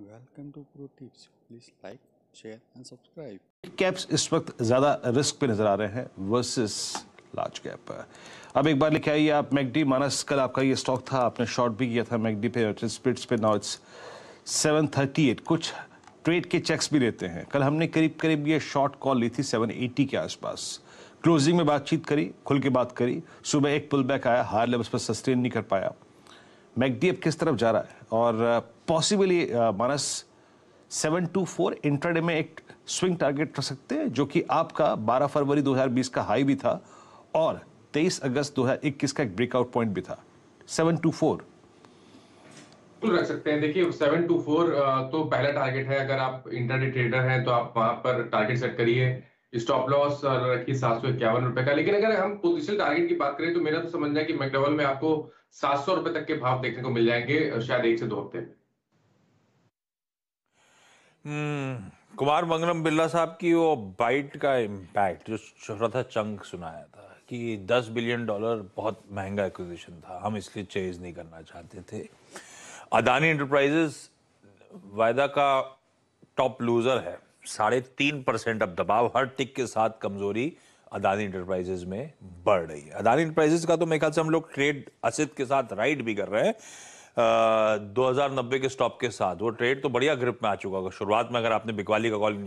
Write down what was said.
welcome to pro tips please like share and subscribe caps इस वक्त ज़्यादा risk पे नज़र आ रहे हैं वर्सेस लार्ज कैप अब एक बार लिखा आइए आप मैगडी मानस कल आपका ये स्टॉक था आपने शॉर्ट भी किया था मैगडी पे स्प्लिट्स पे now it's seven thirty eight कुछ ट्रेड के चेक्स भी लेते हैं कल हमने करीब करीब ये शॉर्ट कॉल ली थी सेवन एटी के आसपास क्लोजिंग में बातचीत करी खुल के बात करी सुबह एक पुल बैक आया हायर लेवल्स पर सस्टेन नहीं कर पाया मैगडी अब किस तरफ जा रहा है और पॉसिबली uh, uh, मानस सेवन टू फोर इंटरडे में एक स्विंग टारगेट रख सकते हैं जो कि आपका बारह फरवरी 2020 का हाई भी था और तेईस अगस्त 2021 का एक ब्रेकआउट पॉइंट भी था सेवन टू फोर रख सकते हैं देखिए सेवन टू फोर तो पहला टारगेट है अगर आप इंटरडे ट्रेडर हैं तो आप वहां पर टारगेट सेट करिए स्टॉप लॉस रखिए सात सौ इक्यावन रुपए का लेकिन अगर हम पोजिशनल टारगेट की बात करें तो मेरा तो समझ जाए कि मैकडोवल में आपको सात सौ रुपए तक के भाव देखने को मिल जाएंगे शायद एक से दो हफ्ते में हम्म, कुमार मंगलम बिरला साहब की वो बाइट का इम्पैक्ट जो छोटा था चंक सुनाया था कि 10 बिलियन डॉलर बहुत महंगा एक्विजिशन था हम इसलिए चेज नहीं करना चाहते थे अदानी इंटरप्राइजेस वायदा का टॉप लूजर है साढ़े तीन परसेंट अब दबाव हर टिक के साथ कमजोरी अदानी इंटरप्राइजेज में बढ़ रही है अदानी इंटरप्राइजेज का तो मेरे ख्याल से हम लोग ट्रेड असित के साथ राइड भी कर रहे हैं दो हजार नब्बे के स्टॉप के साथ वो ट्रेड तो बढ़िया ग्रिप में आ चुका होगा शुरुआत में अगर आपने बिकवाली का कॉल